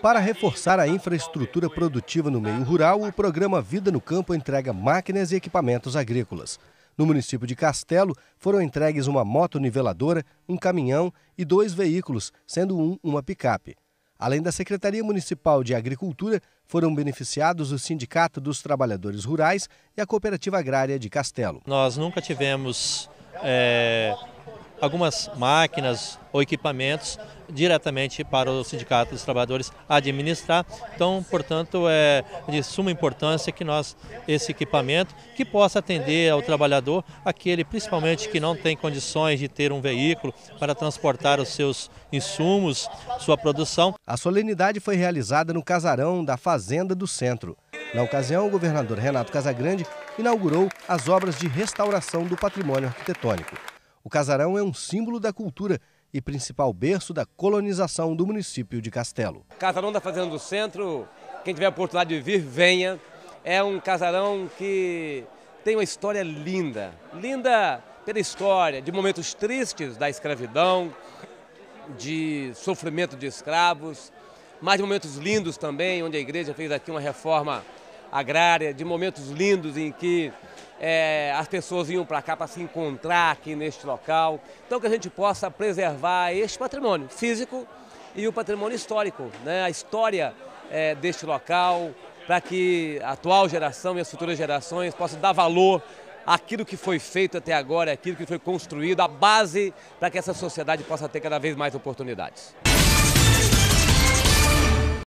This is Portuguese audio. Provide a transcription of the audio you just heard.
Para reforçar a infraestrutura produtiva no meio rural, o programa Vida no Campo entrega máquinas e equipamentos agrícolas. No município de Castelo, foram entregues uma moto niveladora, um caminhão e dois veículos, sendo um uma picape. Além da Secretaria Municipal de Agricultura, foram beneficiados o Sindicato dos Trabalhadores Rurais e a Cooperativa Agrária de Castelo. Nós nunca tivemos é algumas máquinas ou equipamentos diretamente para o Sindicato dos Trabalhadores administrar. Então, portanto, é de suma importância que nós, esse equipamento, que possa atender ao trabalhador, aquele principalmente que não tem condições de ter um veículo para transportar os seus insumos, sua produção. A solenidade foi realizada no casarão da Fazenda do Centro. Na ocasião, o governador Renato Casagrande inaugurou as obras de restauração do patrimônio arquitetônico. O casarão é um símbolo da cultura e principal berço da colonização do município de Castelo. Casarão da Fazenda do Centro, quem tiver a oportunidade de vir, venha. É um casarão que tem uma história linda. Linda pela história de momentos tristes da escravidão, de sofrimento de escravos, mas de momentos lindos também, onde a igreja fez aqui uma reforma agrária, de momentos lindos em que é, as pessoas vinham para cá para se encontrar aqui neste local. Então que a gente possa preservar este patrimônio físico e o patrimônio histórico, né? a história é, deste local, para que a atual geração e as futuras gerações possam dar valor àquilo que foi feito até agora, àquilo que foi construído, a base para que essa sociedade possa ter cada vez mais oportunidades.